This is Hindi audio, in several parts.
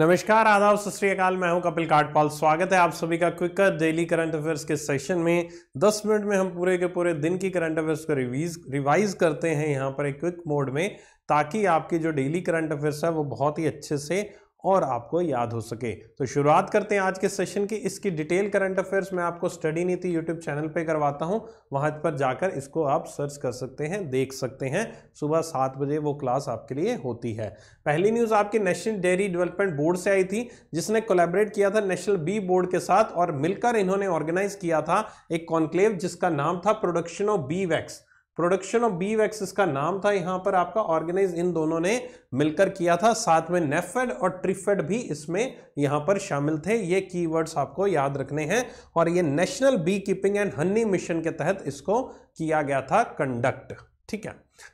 नमस्कार आदाब सत श्रीकाल मैं हूं कपिल काटपाल स्वागत है आप सभी का क्विकर डेली करंट अफेयर्स के सेशन में 10 मिनट में हम पूरे के पूरे दिन की करंट अफेयर्स को रिवीज रिवाइज करते हैं यहां पर एक क्विक मोड में ताकि आपकी जो डेली करंट अफेयर्स है वो बहुत ही अच्छे से और आपको याद हो सके तो शुरुआत करते हैं आज के सेशन की इसकी डिटेल करंट अफेयर्स मैं आपको स्टडी नीति यूट्यूब चैनल पे करवाता हूँ वहाँ पर जाकर इसको आप सर्च कर सकते हैं देख सकते हैं सुबह सात बजे वो क्लास आपके लिए होती है पहली न्यूज़ आपकी नेशनल डेयरी डेवलपमेंट बोर्ड से आई थी जिसने कोलेबरेट किया था नेशनल बी बोर्ड के साथ और मिलकर इन्होंने ऑर्गेनाइज किया था एक कॉन्क्लेव जिसका नाम था production of bee wax production of bee wax इसका नाम था यहां पर आपका ऑर्गेनाइज इन दोनों ने मिलकर किया था साथ में नेफेड और ट्रिफेड भी इसमें यहां पर शामिल थे ये कीवर्ड्स आपको याद रखने हैं और ये national beekeeping and honey mission के तहत इसको किया गया था कंडक्ट ठीक है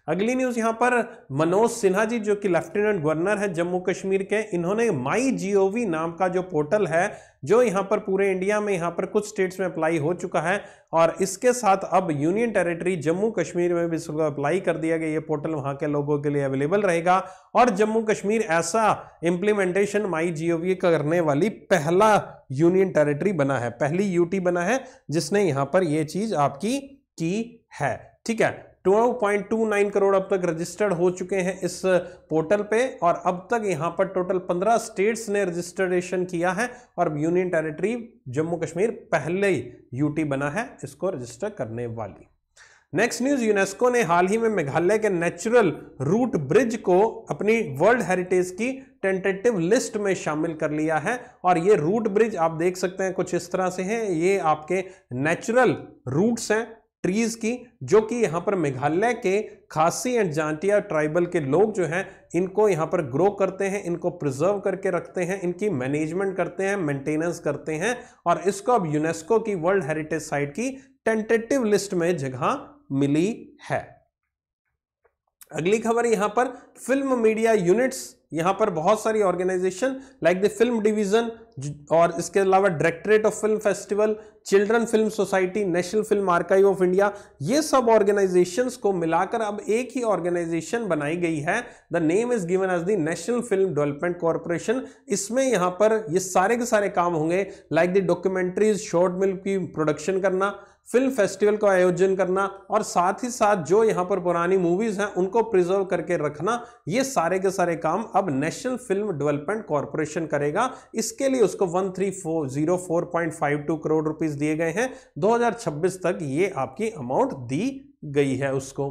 अगली न्यूज यहां पर मनोज सिन्हा जी जो कि लेफ्टिनेंट गवर्नर है जम्मू कश्मीर के इन्होंने माई जीओवी नाम का जो पोर्टल है जो यहां पर पूरे इंडिया में यहां पर कुछ स्टेट्स में अप्लाई हो चुका है और इसके साथ अब यूनियन टेरिटरी जम्मू कश्मीर में भी इसको अप्लाई कर दिया गया ये पोर्टल वहां के लोगों के लिए अवेलेबल रहेगा और जम्मू कश्मीर ऐसा इंप्लीमेंटेशन माई जीओवी करने वाली पहला यूनियन टेरेटरी बना है पहली यूटी बना है जिसने यहां पर यह चीज आपकी की है ठीक है 12.29 करोड़ अब तक रजिस्टर्ड हो चुके हैं इस पोर्टल पे और अब तक यहाँ पर टोटल 15 स्टेट्स ने रजिस्ट्रेशन किया है और यूनियन टेरिटरी जम्मू कश्मीर पहले ही यूटी बना है इसको रजिस्टर करने वाली नेक्स्ट न्यूज यूनेस्को ने हाल ही में मेघालय के नेचुरल रूट ब्रिज को अपनी वर्ल्ड हेरिटेज की टेंटेटिव लिस्ट में शामिल कर लिया है और ये रूट ब्रिज आप देख सकते हैं कुछ इस तरह से है ये आपके नेचुरल रूट्स हैं ट्रीज की जो कि यहाँ पर मेघालय के खासी एंड जांटिया ट्राइबल के लोग जो हैं इनको यहाँ पर ग्रो करते हैं इनको प्रिजर्व करके रखते हैं इनकी मैनेजमेंट करते हैं मेंटेनेंस करते हैं और इसको अब यूनेस्को की वर्ल्ड हेरिटेज साइट की टेंटेटिव लिस्ट में जगह मिली है अगली खबर यहां पर फिल्म मीडिया यूनिट्स यहाँ पर बहुत सारी organisation like the film division और इसके अलावा directorate of film festival children film society national film archive of India ये सब ऑर्गेनाइजेशंस को मिलाकर अब एक ही ऑर्गेनाइजेशन बनाई गई है the name is given as the national film development corporation इसमें यहाँ पर ये सारे के सारे काम होंगे like the documentaries short milk की प्रोडक्शन करना फिल्म फेस्टिवल का आयोजन करना और साथ ही साथ जो यहाँ पर पुरानी मूवीज हैं उनको प्रिजर्व करके रखना ये सारे के सारे काम अब नेशनल फिल्म डेवलपमेंट कॉरपोरेशन करेगा इसके लिए उसको one three four zero four point five two crore rupees दिए गए हैं 2026 तक ये आपकी अमाउंट दी गई है उसको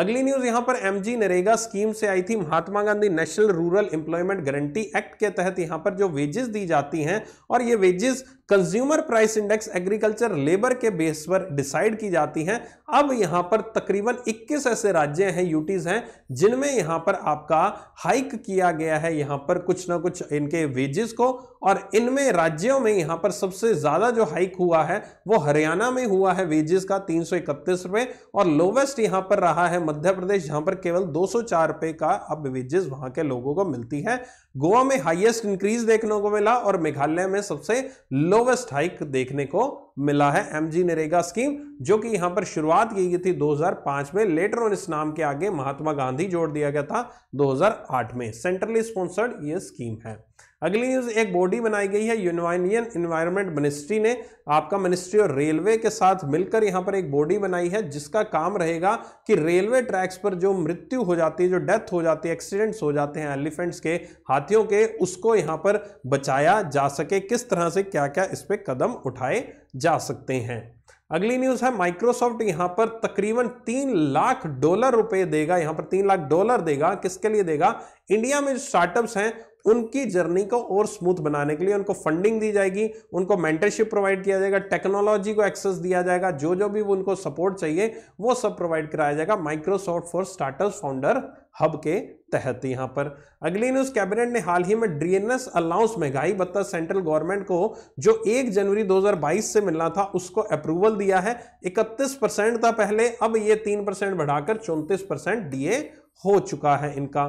अगली न्यूज यहां पर एमजी नरेगा स्कीम से आई थी Mahatma Gandhi national rural employment guarantee act के तहत यहां पर जो वेजेस दी जाती हैं और ये wages consumer price index agriculture labour के बेस पर डिसाइड की जाती हैं अब यहां पर तकरीबन 21 ऐसे राज्य हैं यूटीज हैं जिनमें यहां पर आपका हाइक किया गया है यहां पर कुछ ना कुछ इनके वेजेस को और इनमें राज्यों में यहां पर सबसे ज्यादा जो हाइक हुआ है वो हरियाणा में हुआ है वेजेस का तीन सौ और लोवेस्ट यहां पर रहा है मध्य प्रदेश जहां पर केवल 204 रुपए का अब विजेस वहां के लोगों को मिलती है गोवा में हाईएस्ट इंक्रीज देखने को मिला और मेघालय में सबसे लोवेस्ट हाइक देखने को मिला है एमजी नरेगा स्कीम जो कि यहां पर शुरुआत की गई थी 2005 में लेटर ऑन इस नाम के आगे महात्मा गांधी जोड़ दिया गया था 2008 में सेंट्रली स्पॉन्सर्ड यह स्कीम है अगली न्यूज़ एक बॉडी बनाई गई है यूनियन इन्वायरमेंट मिनिस्ट्री ने आपका मिनिस्ट्री और रेलवे के साथ मिलकर यहाँ पर एक बॉडी बनाई है जिसका काम रहेगा कि रेलवे ट्रैक्स पर जो मृत्यु हो जाती है जो डेथ हो जाती है एक्सीडेंट्स हो जाते हैं एलिफेंट्स के हाथियों के उसको यहाँ पर बचाया जा सके किस तरह से क्या क्या इस पर कदम उठाए जा सकते हैं अगली न्यूज है माइक्रोसॉफ्ट यहां पर तकरीबन तीन लाख डॉलर रुपए देगा यहां पर तीन लाख डॉलर देगा किसके लिए देगा इंडिया में जो स्टार्टअप्स हैं उनकी जर्नी को और स्मूथ बनाने के लिए उनको फंडिंग दी जाएगी उनको मेंटरशिप प्रोवाइड किया जाएगा टेक्नोलॉजी को एक्सेस दिया जाएगा जो जो भी उनको सपोर्ट चाहिए वो सब प्रोवाइड कराया जाएगा Microsoft for startup founder hub के तहत यहाँ पर अगली न्यूज कैबिनेट ने हाल ही में ड्रीएनएस अलाउंस महंगाई भत्ता सेंट्रल गवर्नमेंट को जो 1 जनवरी 2022 से मिलना था उसको अप्रूवल दिया है 31 परसेंट था पहले अब ये 3 परसेंट बढ़ाकर 34 परसेंट डीए हो चुका है इनका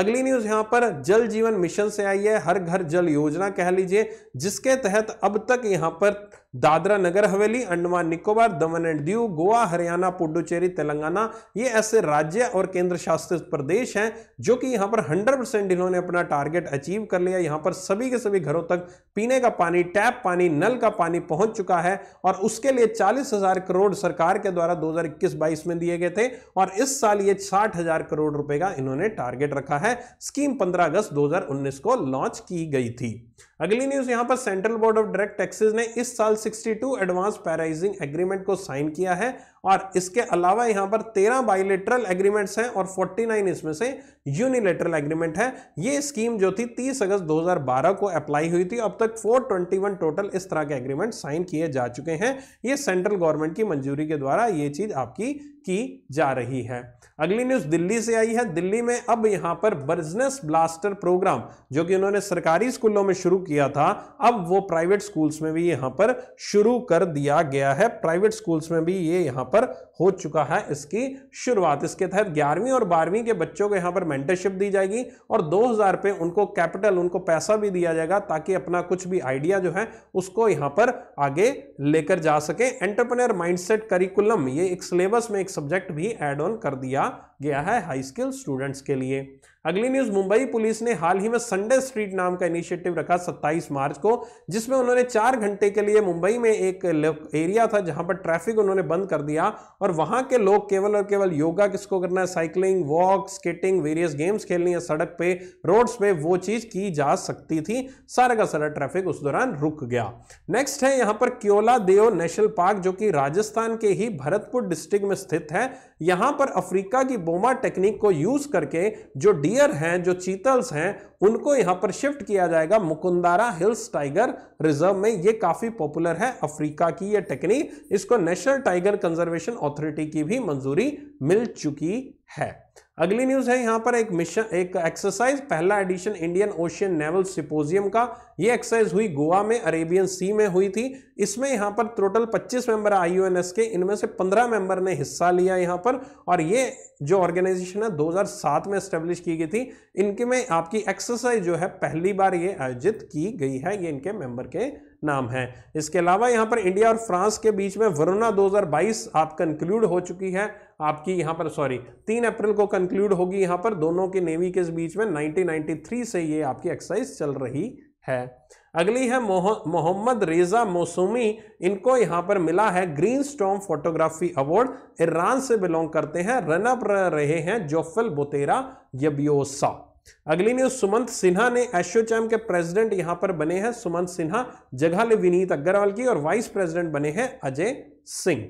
अगली न्यूज यहां पर जल जीवन मिशन से आई है हर घर जल योजना कह लीजिए जिसके तहत अब तक यहां पर दादरा नगर हवेली अंडमान निकोबार दमन एंड दीव गोवा हरियाणा पुडुचेरी तेलंगाना ये ऐसे राज्य और केंद्र शासित प्रदेश हैं जो कि यहाँ पर 100 परसेंट इन्होंने अपना टारगेट अचीव कर लिया यहाँ पर सभी के सभी घरों तक पीने का पानी टैप पानी नल का पानी पहुंच चुका है और उसके लिए चालीस हजार करोड़ सरकार के द्वारा दो हजार में दिए गए थे और इस साल ये साठ हजार करोड़ रुपए का इन्होंने टारगेट रखा है स्कीम पंद्रह अगस्त दो को लॉन्च की गई थी अगली न्यूज यहां पर central board of direct taxes ने इस साल 62 एडवांस पैराइजिंग एग्रीमेंट को साइन किया है और इसके अलावा यहाँ पर तेरह बाइलेटरल एग्रीमेंट्स हैं और 49 इसमें से यूनिलेटरल एग्रीमेंट है ये स्कीम जो थी 30 अगस्त 2012 को अप्लाई हुई थी अब तक 421 टोटल इस तरह के एग्रीमेंट साइन किए जा चुके हैं ये सेंट्रल गवर्नमेंट की मंजूरी के द्वारा ये चीज़ आपकी की जा रही है अगली न्यूज़ दिल्ली से आई है दिल्ली में अब यहाँ पर बिजनेस ब्लास्टर प्रोग्राम जो कि उन्होंने सरकारी स्कूलों में शुरू किया था अब वो प्राइवेट स्कूल्स में भी यहाँ पर शुरू कर दिया गया है प्राइवेट स्कूल्स में भी ये यहाँ पर हो चुका है इसकी शुरुआत इसके तहत ग्यारहवीं और बारहवीं के बच्चों को यहां पर मेंटरशिप दी जाएगी और दो हज़ार पे उनको कैपिटल उनको पैसा भी दिया जाएगा ताकि अपना कुछ भी आइडिया जो है उसको यहां पर आगे लेकर जा सके एंटरप्रेनर माइंडसेट करिकुलम ये एक सिलेबस में एक सब्जेक्ट भी एड ऑन कर दिया गया है हाई स्किल स्टूडेंट्स के लिए अगली न्यूज मुंबई पुलिस ने हाल ही में संडे स्ट्रीट नाम का इनिशिएटिव रखा 27 मार्च को जिसमें उन्होंने चार घंटे के लिए मुंबई में एक एरिया था जहां पर ट्रैफिक उन्होंने बंद कर दिया और वहां के लोग केवल और केवल योगा किसको करना है cycling walk skating various games खेलनी है सड़क पे रोड्स पे वो चीज की जा सकती थी सारा का सारा ट्रैफिक उस दौरान रुक गया नेक्स्ट है यहां पर क्योला देव नेशनल पार्क जो कि राजस्थान के ही भरतपुर डिस्ट्रिक्ट में स्थित है यहां पर अफ्रीका की बोमा टेक्निक को यूज करके जो डी डियर हैं जो चीतल्स हैं उनको यहां पर शिफ्ट किया जाएगा मुकुंदारा हिल्स टाइगर रिजर्व में ये काफी पॉपुलर है अफ्रीका की ये टेक्निक इसको नेशनल टाइगर कंजर्वेशन अथॉरिटी की भी मंजूरी मिल चुकी है अगली न्यूज है यहां पर एक मिशन एक एक्सरसाइज पहला edition Indian ocean naval symposium का ये एक्सरसाइज हुई गोवा में अरेबियन सी में हुई थी इसमें यहां पर टोटल 25 मेंबर आईयूएनएस के इनमें से 15 मेंबर ने हिस्सा लिया यहां पर और ये जो ऑर्गेनाइजेशन है 2007 में स्टेब्लिश की गई थी इनके में आपकी एक्सरसाइज जो है पहली बार ये आयोजित की गई है ये इनके मेंबर के नाम है इसके अलावा यहाँ पर इंडिया और फ्रांस के बीच में वरुणा 2022 आप कंक्लूड हो चुकी है आपकी यहाँ पर सॉरी तीन अप्रैल को कंक्लूड होगी यहाँ पर दोनों के नेवी के बीच में 1993 से ये आपकी एक्सरसाइज चल रही है अगली है मोहम्मद मुह, रेजा मोसूमी इनको यहाँ पर मिला है green storm photography award Iran से बिलोंग करते हैं रनअप रहे हैं जोफल बोतेरा यबियोसा अगली न्यूज सुमंत सिन्हा ने एसोचैम के प्रेसिडेंट यहां पर बने हैं सुमंत सिन्हा जगह ले विनीत अग्रवाल की और वाइस प्रेसिडेंट बने हैं अजय सिंह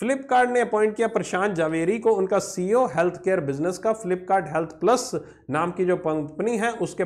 फ्लिपकार्ट ने अपॉइंट किया प्रशांत जावेरी को उनका सीईओ हेल्थ केयर बिजनेस का फ्लिपकार्ट हेल्थ प्लस नाम की जो कंपनी है उसके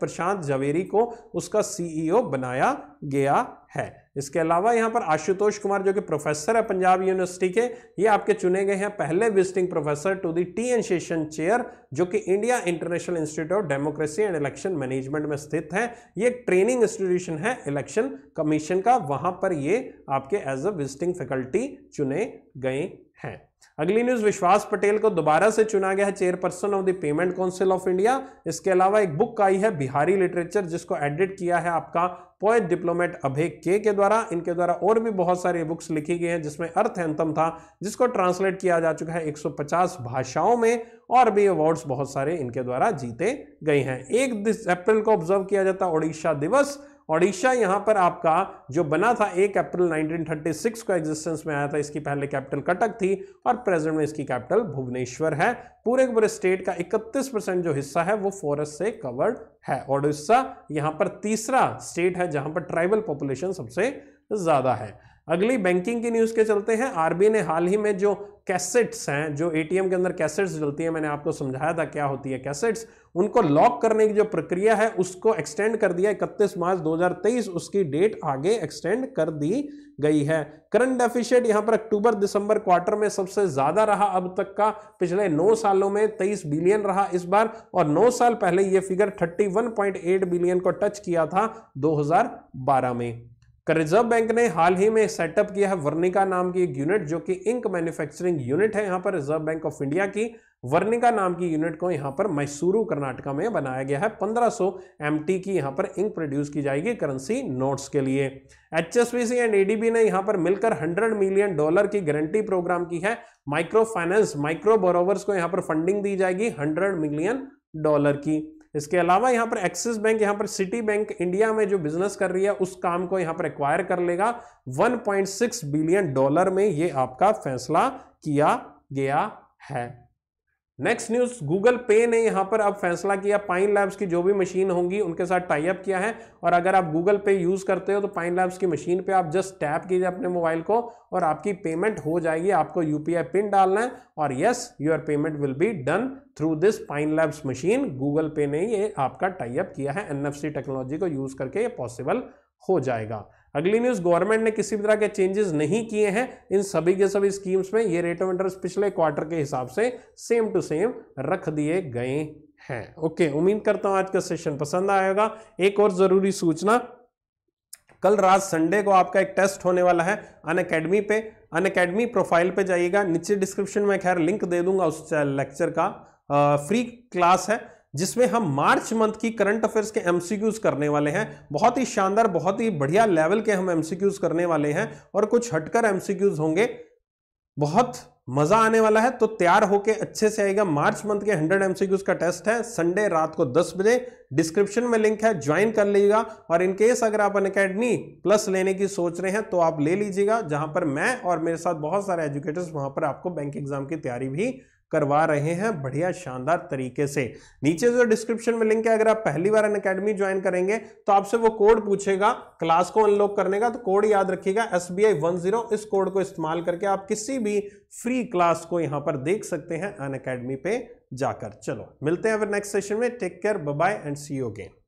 प्रशांत जावेरी को उसका सीईओ e बनाया गया है इसके अलावा यहाँ पर आशुतोष कुमार जो कि प्रोफेसर है पंजाब यूनिवर्सिटी के ये आपके चुने गए हैं पहले visiting professor to the T N Seshan chair जो कि India international institute of democracy and election management में स्थित है ये ट्रेनिंग इंस्टीट्यूशन है इलेक्शन कमीशन का वहाँ पर ये आपके एज अ विजिटिंग फैकल्टी चुने गए हैं अगली न्यूज विश्वास पटेल को दोबारा से चुना गया है chairperson of the payment council of India इसके अलावा एक बुक आई है बिहारी लिटरेचर जिसको एडिट किया है आपका पोएट डिप्लोमेट अभय के के द्वारा इनके द्वारा और भी बहुत सारी बुक्स लिखी गई हैं जिसमें अर्थ एंथम था जिसको ट्रांसलेट किया जा चुका है 150 भाषाओं में और भी अवार्ड्स बहुत सारे इनके द्वारा जीते गए हैं एक अप्रैल को ऑब्जर्व किया जाता है ओडिशा दिवस ओडिशा यहां पर आपका जो बना था एक अप्रैल 1936 को एग्जिस्टेंस में आया था इसकी पहले कैपिटल कटक थी और प्रेजेंट में इसकी कैपिटल भुवनेश्वर है पूरे पूरे स्टेट का 31 परसेंट जो हिस्सा है वो फॉरेस्ट से कवर्ड है ओडिशा यहां पर तीसरा स्टेट है जहां पर ट्राइबल पॉपुलेशन सबसे ज़्यादा है अगली बैंकिंग की न्यूज़ के चलते हैं आरबी ने हाल ही में जो कैसेट्स हैं जो एटीएम के अंदर कैसेट्स चलती हैं मैंने आपको समझाया था क्या होती है कैसेट्स उनको लॉक करने की जो प्रक्रिया है उसको एक्सटेंड कर दिया इकतीस मार्च 2023 उसकी डेट आगे एक्सटेंड कर दी गई है करंट डेफिशिएट यहां पर अक्टूबर दिसंबर क्वार्टर में सबसे ज्यादा रहा अब तक का पिछले 9 सालों में 23 बिलियन रहा इस बार और 9 साल पहले यह फिगर 31.8 बिलियन को टच किया था 2012 में रिजर्व बैंक ने हाल ही में सेटअप किया है वर्निका नाम की एक यूनिट जो कि इंक मैन्युफैक्चरिंग यूनिट है यहां पर रिजर्व बैंक ऑफ इंडिया की वर्निका नाम की यूनिट को यहां पर मैसूरू कर्नाटका में बनाया गया है 1500 सौ की यहां पर इंक प्रोड्यूस की जाएगी करेंसी नोट्स के लिए एच एंड एडीबी e ने यहां पर मिलकर 100 मिलियन डॉलर की गारंटी प्रोग्राम की है माइक्रो फाइनेंस माइक्रो बोरोवर्स को यहां पर फंडिंग दी जाएगी हंड्रेड मिलियन डॉलर की इसके अलावा यहां पर एक्सिस बैंक यहां पर सिटी बैंक इंडिया में जो बिजनेस कर रही है उस काम को यहां पर एक्वायर कर लेगा 1.6 बिलियन डॉलर में ये आपका फैसला किया गया है नेक्स्ट न्यूज गूगल पे ने यहां पर अब फैसला किया पाइन लैब्स की जो भी मशीन होंगी उनके साथ अप किया है और अगर आप गूगल पे यूज करते हो तो पाइन लैब्स की मशीन पे आप जस्ट टैप कीजिए अपने मोबाइल को और आपकी पेमेंट हो जाएगी आपको यूपीआई पिन डालना है और yes your payment will be done through this Pine Labs machine Google Pay ने ये आपका टाइप किया है एनएफसी टेक्नोलॉजी को यूज करके ये पॉसिबल हो जाएगा अगली न्यूज गवर्नमेंट ने किसी भी तरह के चेंजेस नहीं किए हैं इन सभी के सभी स्कीम्स में ये रेट ऑफ इंटरेस्ट पिछले क्वार्टर के हिसाब से सेम टू सेम रख दिए गए हैं ओके उम्मीद करता हूं आज का सेशन पसंद आएगा एक और जरूरी सूचना कल रात संडे को आपका एक टेस्ट होने वाला है अन अकेडमी पे अन अकेडमी प्रोफाइल पे जाइएगा नीचे डिस्क्रिप्शन में खैर लिंक दे दूंगा उस लेक्चर का फ्री क्लास है जिसमें हम मार्च मंथ की करंट अफेयर्स के एमसीक्यूज करने वाले हैं बहुत ही शानदार बहुत ही बढ़िया लेवल के हम एमसीक्यूज करने वाले हैं और कुछ हटकर एमसीक्यूज होंगे बहुत मजा आने वाला है तो तैयार होके अच्छे से आएगा मार्च मंथ के 100 एमसीक्यूज का टेस्ट है संडे रात को 10 बजे डिस्क्रिप्शन में लिंक है ज्वाइन कर लीजिएगा और इन केस अगर आप अन अकेडमी प्लस लेने की सोच रहे हैं तो आप ले लीजिएगा जहां पर मैं और मेरे साथ बहुत सारे एजुकेटर्स वहां पर आपको बैंक एग्जाम की तैयारी भी करवा रहे हैं बढ़िया शानदार तरीके से नीचे जो डिस्क्रिप्शन में लिंक है अगर आप पहली बार अन अकेडमी ज्वाइन करेंगे तो आपसे वो कोड पूछेगा क्लास को अनलॉक करने का तो कोड याद रखिएगा एस बी इस कोड को इस्तेमाल करके आप किसी भी फ्री क्लास को यहां पर देख सकते हैं अन अकेडमी पे जाकर चलो मिलते हैं फिर नेक्स्ट सेशन में take care bye and see you again